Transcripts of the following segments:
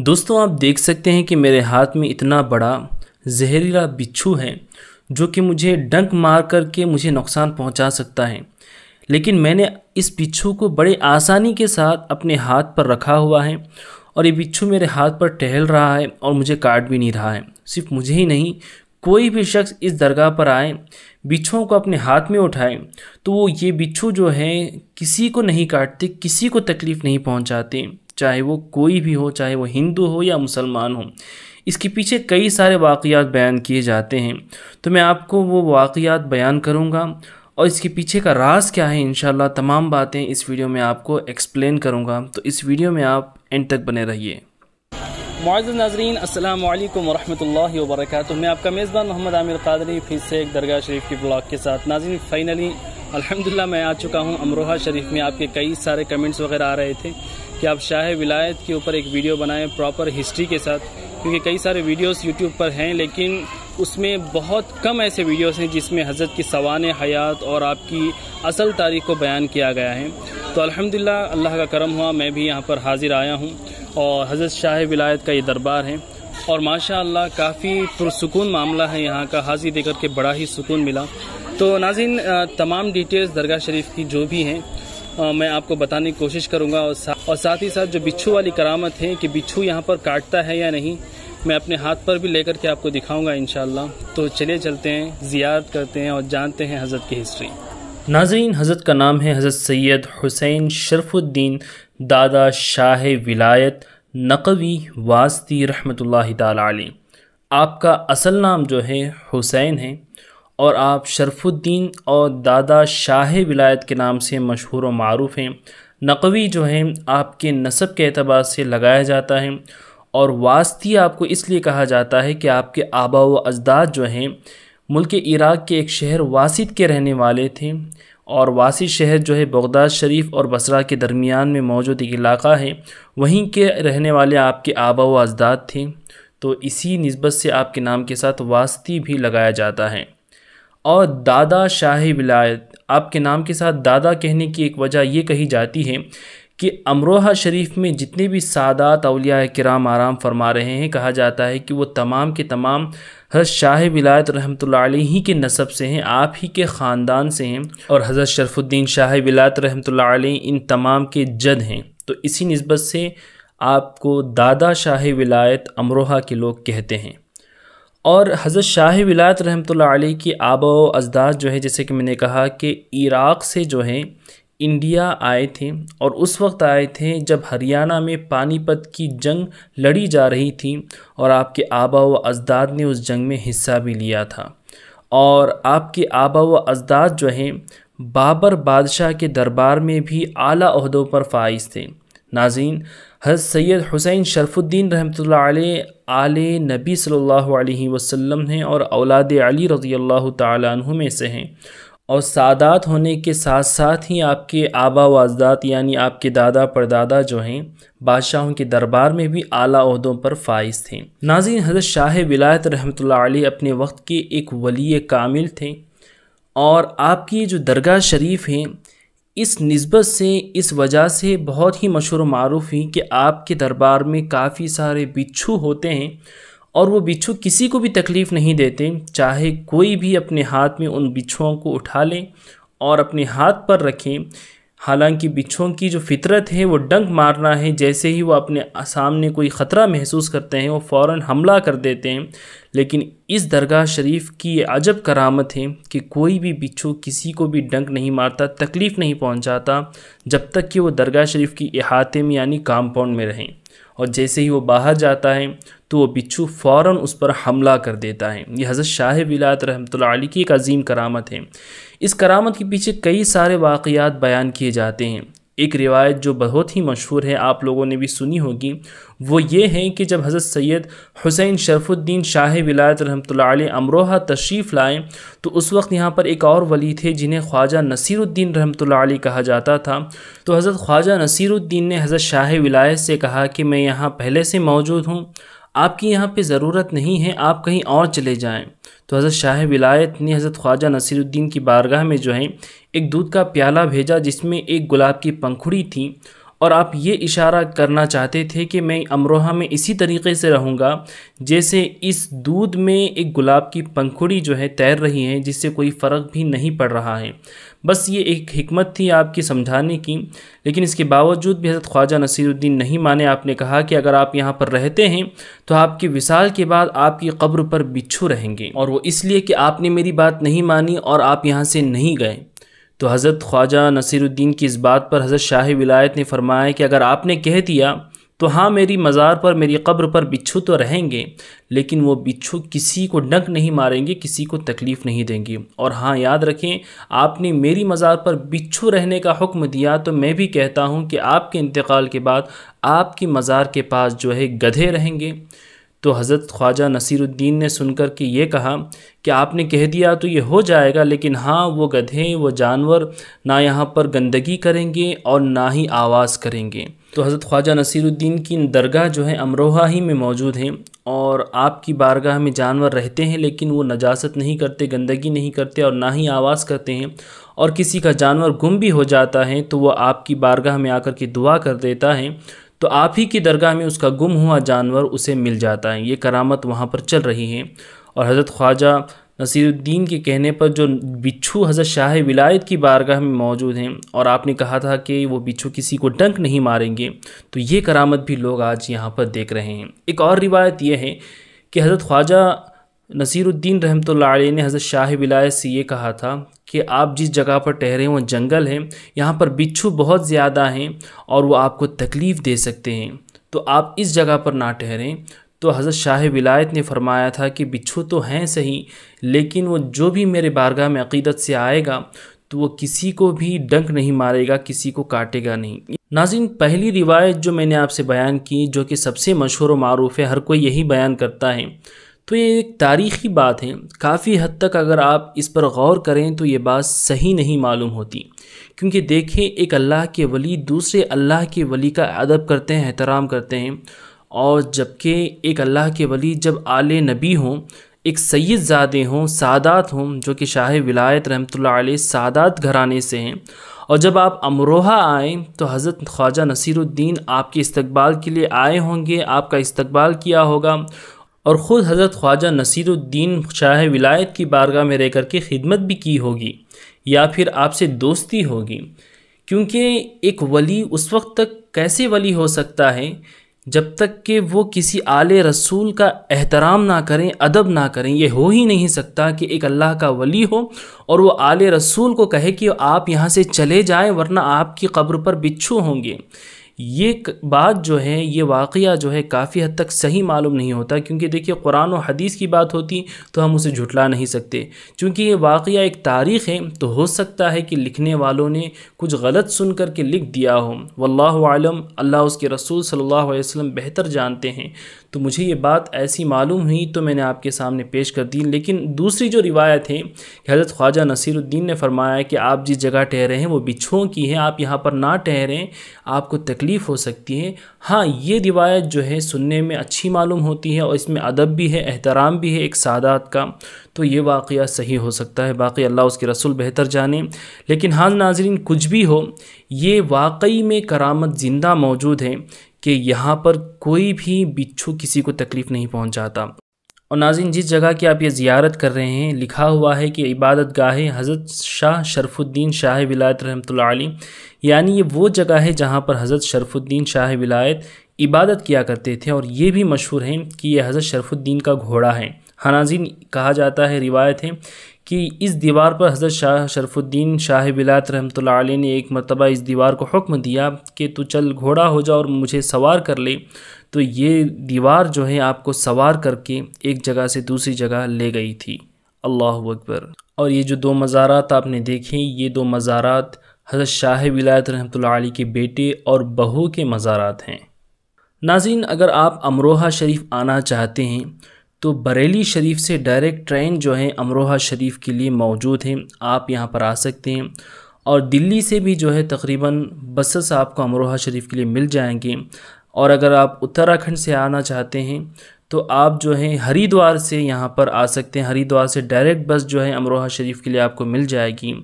दोस्तों आप देख सकते हैं कि मेरे हाथ में इतना बड़ा जहरीला बिच्छू है जो कि मुझे डंक मार करके मुझे नुकसान पहुंचा सकता है लेकिन मैंने इस बिच्छू को बड़े आसानी के साथ अपने हाथ पर रखा हुआ है और ये बिच्छू मेरे हाथ पर टहल रहा है और मुझे काट भी नहीं रहा है सिर्फ मुझे ही नहीं कोई भी शख्स इस दरगाह पर आए बिच्छुओं को अपने हाथ में उठाए तो वो ये बिच्छू जो है किसी को नहीं काटते किसी को तकलीफ़ नहीं पहुंचाते चाहे वो कोई भी हो चाहे वो हिंदू हो या मुसलमान हो इसके पीछे कई सारे वाक़ बयान किए जाते हैं तो मैं आपको वो वाक़ बयान करूँगा और इसके पीछे का राज क्या है इन तमाम बातें इस वीडियो में आपको एक्सप्लेन करूँगा तो इस वीडियो में आप एंड तक बने रहिए मुआज़ नाजरीन अल्लाम वरहमल वर्क मैं आपका मेज़बान मोहम्मद आमिर कादरी फिर से एक दरगाह शरीफ की ब्लॉग के साथ नाजरीन फ़ाइनली अलहमदिल्ला मैं आ चुका हूँ अमरोहा शरीफ में आपके कई सारे कमेंट्स वगैरह आ रहे थे कि आप शाह विलायत के ऊपर एक वीडियो बनाएं प्रॉपर हिस्ट्री के साथ क्योंकि कई सारे वीडियोस यूट्यूब पर हैं लेकिन उसमें बहुत कम ऐसे वीडियोस हैं जिसमें हज़रत की सवान हयात और आपकी असल तारीख को बयान किया गया है तो अल्हम्दुलिल्लाह अल्लाह का करम हुआ मैं भी यहाँ पर हाजिर आया हूँ और हज़रत शाह विलायत का ये दरबार है और माशा काफ़ी पुरसकून मामला है यहाँ का हाजिर देकर के बड़ा ही सुकून मिला तो नाजिन तमाम डिटेल्स दरगाह शरीफ की जो भी हैं मैं आपको बताने की कोशिश करूँगा और, सा, और साथ ही साथ जो बिच्छू वाली करामत है कि बिच्छू यहाँ पर काटता है या नहीं मैं अपने हाथ पर भी लेकर के आपको दिखाऊंगा इन तो चले चलते हैं जियारत करते हैं और जानते हैं हज़रत की हिस्ट्री नाजरीन हज़रत का नाम है हज़रत सैयद हुसैन शरफुद्दीन दादा शाह विलायत नकवी वास्ती रहमत ला आपका असल नाम जो है हुसैन है और आप शरफुद्दीन और दादा शाह विलायत के नाम से मशहूर और मरूफ़ हैं नकवी जो हैं आपके नसब के अतबार से लगाया जाता है और वास्ती आपको इसलिए कहा जाता है कि आपके आबा व अजदाद जो हैं मुल्क इराक़ के एक शहर वासित के रहने वाले थे और वासी शहर जो है बगदाद शरीफ और बसरा के दरमियान में मौजूद एक इलाका है वहीं के रहने वाले आपके आबा व अजदाद थे तो इसी नस्बत से आपके नाम के साथ वास्ती भी लगाया जाता है और दादा शाही विलायत आपके नाम के साथ दादा कहने की एक वजह ये कही जाती है कि अमरोहा शरीफ में जितने भी सादात अलिया कराम आराम फरमा रहे हैं कहा जाता है कि वो तमाम के तमाम हज़रत शाह विलायत रहमत ही के नसब से हैं आप ही के ख़ानदान से हैं और हज़रत शरफुद्दीन शाह विलायत रहमत इन तमाम के जद हैं तो इसी नस्बत से आपको दादा शाह विलायत अमरोहा के लोग कहते हैं और हज़रत शाह विलायत रहमत की आब व अजदाद जो है जैसे कि मैंने कहा कि इराक़ से जो है इंडिया आए थे और उस वक्त आए थे जब हरियाणा में पानीपत की जंग लड़ी जा रही थी और आपके आबा व अजदाद ने उस जंग में हिस्सा भी लिया था और आपके आबा व अजदाद जो हैं बाबर बादशाह के दरबार में भी आला अहदों पर फाइज थे नाजीन हज़रत सैयद हुसैन शरफुद्दीन रहमत आल नबी सल्लल्लाहु अलैहि वसल्लम हैं और औलाद अली रज़ी अल्लाह तु में से हैं और सादात होने के साथ साथ ही आपके आबा अज़दात यानी आपके दादा परदादा जो हैं बादशाहों के दरबार में भी आला अहदों पर फाइज थे नाजिन हज़रत शाह विलायत रहमत आली अपने वक्त के एक वली कामिल थे और आपकी जो दरगाह शरीफ हैं इस नस्बत से इस वजह से बहुत ही मशहूर मरूफ़ हुई कि आपके दरबार में काफ़ी सारे बिच्छू होते हैं और वो बिच्छू किसी को भी तकलीफ़ नहीं देते चाहे कोई भी अपने हाथ में उन बिच्छुओं को उठा लें और अपने हाथ पर रखें हालांकि बिच्छुओं की जो फितरत है वो डंक मारना है जैसे ही वो अपने सामने कोई ख़तरा महसूस करते हैं वो फ़ौर हमला कर देते हैं लेकिन इस दरगाह शरीफ की ये अजब करामत है कि कोई भी बिच्छू किसी को भी डंक नहीं मारता तकलीफ़ नहीं पहुंचाता जब तक कि वो दरगाह शरीफ की अहाते में यानी कॉम्पाउंड में रहें और जैसे ही वो बाहर जाता है तो वो बिच्छू फ़ौर उस पर हमला कर देता है यह हज़रत शाह विलात रहमतल की एक अजीम करामत है इस करामत के पीछे कई सारे वाक़ात बयान किए जाते हैं एक रिवायत जो बहुत ही मशहूर है आप लोगों ने भी सुनी होगी वो ये है कि जब हज़रत सैयद हुसैन शरफुद्दीन शाह विलायत रहमत अमरोहा तशरीफ़ लाए तो उस वक्त यहाँ पर एक और वली थे जिन्हें ख्वाजा नसीरुद्दीन रहमतल कहा जाता था तो हज़रत ख्वाजा नसीरुद्दीन ने हज़रत शाह विलायत से कहा कि मैं यहाँ पहले से मौजूद हूँ आपकी यहाँ पे ज़रूरत नहीं है आप कहीं और चले जाएं तो हज़रत शाह विलायत ने हज़रत ख्वाजा नसीरुद्दीन की बारगाह में जो है एक दूध का प्याला भेजा जिसमें एक गुलाब की पंखुड़ी थी और आप ये इशारा करना चाहते थे कि मैं अमरोहा में इसी तरीके से रहूँगा जैसे इस दूध में एक गुलाब की पंखुड़ी जो है तैर रही है जिससे कोई फ़र्क भी नहीं पड़ रहा है बस ये एक हमत थी आपकी समझाने की लेकिन इसके बावजूद भी हज़रत ख्वाजा नसीरुद्दीन नहीं माने आपने कहा कि अगर आप यहाँ पर रहते हैं तो आपकी विसाल के बाद आपकी कब्र पर बिच्छू रहेंगे और वो इसलिए कि आपने मेरी बात नहीं मानी और आप यहाँ से नहीं गए तो हज़रत ख्वाजा नसीरुद्दीन की इस बात पर हज़रत शाह विलायत ने फरमाया कि अगर आपने कह दिया तो हाँ मेरी मज़ार पर मेरी कब्र पर बिच्छू तो रहेंगे लेकिन वो बिच्छू किसी को डंक नहीं मारेंगे किसी को तकलीफ़ नहीं देंगे और हाँ याद रखें आपने मेरी मज़ार पर बिच्छू रहने का हुक्म दिया तो मैं भी कहता हूँ कि आपके इंतकाल के बाद आपकी मज़ार के पास जो है गधे रहेंगे तो हज़रत ख्वाजा नसीरुद्दीन ने सुनकर के ये कहा कि आपने कह दिया तो ये हो जाएगा लेकिन हाँ वो गधे वो जानवर ना यहाँ पर गंदगी करेंगे और ना ही आवाज़ करेंगे तो हज़रत ख्वाजा नसीरुद्दीन की दरगाह जो है अमरोहा ही में मौजूद हैं और आपकी बारगाह में जानवर रहते हैं लेकिन वो नजासत नहीं करते गंदगी नहीं करते और ना ही आवाज़ करते हैं और किसी का जानवर गुम भी हो जाता है तो वह आपकी बारगाह में आकर के दुआ कर देता है तो आप ही की दरगाह में उसका गुम हुआ जानवर उसे मिल जाता है ये करामत वहाँ पर चल रही है और हज़रत ख्वाजा नसीरुद्दीन के कहने पर जो बिच्छू हज़रत शाह विलायत की बारगाह में मौजूद हैं और आपने कहा था कि वो बिच्छू किसी को डंक नहीं मारेंगे तो ये करामत भी लोग आज यहाँ पर देख रहे हैं एक और रिवायत यह है कि हज़रत ख्वाजा नसीरुद्दीन रहमत ने हज़रत शाह विलायत से ये कहा था कि आप जिस जगह पर ठहरे हैं वो जंगल है यहाँ पर बिच्छू बहुत ज़्यादा हैं और वो आपको तकलीफ़ दे सकते हैं तो आप इस जगह पर ना ठहरें तो हज़रत शाह विलायत ने फरमाया था कि बिच्छू तो हैं सही लेकिन वो जो भी मेरे बारगाह में अकीदत से आएगा तो वो किसी को भी डंक नहीं मारेगा किसी को काटेगा नहीं नाजिन पहली रिवायत जो मैंने आपसे बयान की जो कि सबसे मशहूर मरूफ है हर कोई यही बयान करता है तो ये एक तारीख़ी बात है काफ़ी हद तक अगर आप इस पर गौर करें तो ये बात सही नहीं मालूम होती क्योंकि देखें एक अल्लाह के वली दूसरे अल्लाह के वली का अदब करते हैं एहतराम करते हैं और जबकि एक अल्लाह के वली जब आले नबी हों एक सैद ज़ादे हों सादात हों जो कि शाह विलायत रहमत सादात घराने से हैं और जब आप अमरोहा आए तो हज़रत ख्वाजा नसीरुद्दीन आपके इस्तबाल के लिए आए होंगे आपका इस्तबाल किया होगा और ख़ुद हज़रत ख्वाजा नसीरुद्दीन शाह विलायत की बारगाह में रह के खिदमत भी की होगी या फिर आपसे दोस्ती होगी क्योंकि एक वली उस वक्त तक कैसे वली हो सकता है जब तक कि वो किसी आले रसूल का एहतराम ना करें अदब ना करें ये हो ही नहीं सकता कि एक अल्लाह का वली हो और वो आल रसूल को कहे कि आप यहाँ से चले जाएं वरना आपकी कब्र पर बिच्छू होंगे ये बात जो है ये वाक़ जो है काफ़ी हद तक सही मालूम नहीं होता क्योंकि देखिए कुरान और हदीस की बात होती तो हम उसे झुटला नहीं सकते क्योंकि ये वाक़ एक तारीख़ है तो हो सकता है कि लिखने वालों ने कुछ गलत सुन कर के लिख दिया हो वल्लाह अल्लाह उसके रसूल सल्लल्लाहु वसम बेहतर जानते हैं तो मुझे ये बात ऐसी मालूम हुई तो मैंने आपके सामने पेश कर दी लेकिन दूसरी जो रिवायत है हज़रत ख्वाजा नसीरुद्दीन ने फरमाया कि आप जिस जगह ठहरे हैं वो बिछों की है आप यहाँ पर ना ठहरें आपको तक तकलीफ़ हो सकती है हाँ ये रिवायत जो है सुनने में अच्छी मालूम होती है और इसमें अदब भी है एहतराम भी है एक सादात का तो ये वाक़ सही हो सकता है बाकी अल्लाह उसके रसूल बेहतर जाने लेकिन हाँ नाजरीन कुछ भी हो ये वाकई में करामत ज़िंदा मौजूद है कि यहाँ पर कोई भी बिच्छू किसी को तकलीफ़ नहीं पहुँचाता और नाजिन जिस जगह की आप ये जियारत कर रहे हैं लिखा हुआ है कि इबादत गाह हज़रत शाह शरफुद्दीन शाह विलायत रहमत यानी ये वो जगह है जहाँ पर हज़रत शरफुद्दीन शाह विलायत इबादत किया करते थे और ये भी मशहूर हैं कि ये हज़रत शरफुद्दीन का घोड़ा है हनाजिन हाँ कहा जाता है रिवायत है कि इस दीवार पर हज़रत शाह शरफुद्दीन शाह बिलात रहमत ने एक मरतबा इस दीवार को हुक्म दिया कि तू चल घोड़ा हो जा और मुझे सवार कर ले तो ये दीवार जो है आपको सवार करके एक जगह से दूसरी जगह ले गई थी अल्लाह अकबर और ये जो दो मज़ारात आपने देखे ये दो मज़ारात हज़रत शाह विलायत आली के बेटे और बहू के मज़ारात हैं नाजिन अगर आप अमरोहा शरीफ आना चाहते हैं तो बरेली शरीफ से डायरेक्ट ट्रेन जो है अमरोहा शरीफ के लिए मौजूद है आप यहाँ पर आ सकते हैं और दिल्ली से भी जो है तकरीबन बसेस आपको अमरोहा शरीफ के लिए मिल जाएंगे और अगर आप उत्तराखंड से आना चाहते हैं तो आप जो है हरिद्वार से यहाँ पर आ सकते हैं हरिद्वार से डायरेक्ट बस जो है अमरोहा शरीफ के लिए आपको मिल जाएगी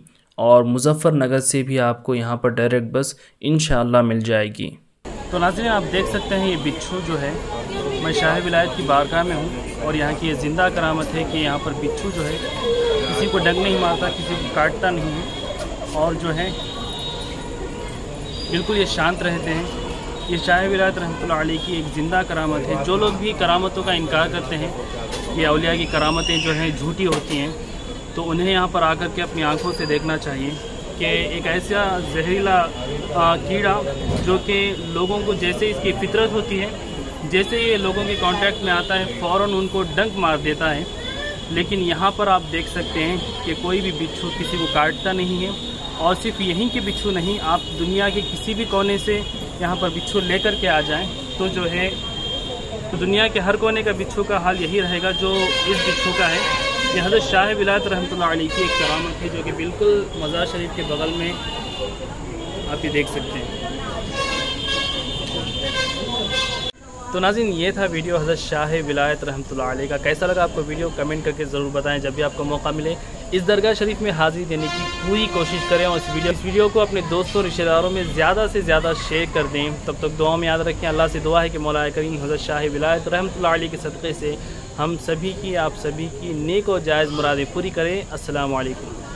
और मुजफ्फ़रनगर से भी आपको यहाँ पर डायरेक्ट बस इन मिल जाएगी तो नाजिन आप देख सकते हैं ये बिच्छू जो है मैं शाह विलायत की बारगाह में हूँ और यहाँ की ये ज़िंदा करामत है कि यहाँ पर बिच्छू जो है किसी को डग नहीं मारता किसी को काटता नहीं है और जो है बिल्कुल ये शांत रहते हैं ये शाह विरात रहमत की एक ज़िंदा करामत है जो लोग भी करामतों का इनकार करते हैं कि अलिया की करामतें जो हैं झूठी होती हैं तो उन्हें यहाँ पर आकर के अपनी आँखों से देखना चाहिए कि एक ऐसा जहरीला कीड़ा जो कि लोगों को जैसे इसकी फितरत होती है जैसे ये लोगों के कांटेक्ट में आता है फ़ौर उनको डंक मार देता है लेकिन यहाँ पर आप देख सकते हैं कि कोई भी बिच्छू किसी को काटता नहीं है और सिर्फ यहीं के बिच्छू नहीं आप दुनिया के किसी भी कोने से यहाँ पर बिच्छू लेकर के आ जाएं तो जो है तो दुनिया के हर कोने का बिच्छू का हाल यही रहेगा जो इस बिच्छू का है यह हजरत शाह विलायत रहमत की एक करामत है जो कि बिल्कुल मज़ार शरीफ के बगल में आप ये देख सकते हैं तो नाजिन ये था वीडियो हजरत शाह विलायत रहमत का कैसा लगा आपको वीडियो कमेंट करके ज़रूर बताएं जब भी आपको मौका मिले इस दरगाह शरीफ में हाजिरी देने की पूरी कोशिश करें और इस वीडियो इस वीडियो को अपने दोस्तों रिश्तेदारों में ज़्यादा से ज़्यादा शेयर कर दें तब तक दुआ में याद रखें अल्लाह से दुआ है कि मौलाए करीम हजरत शाह विलायत रहमत के सदक़े से हम सभी की आप सभी की नेक और जायज़ मुरादें पूरी करें असलकम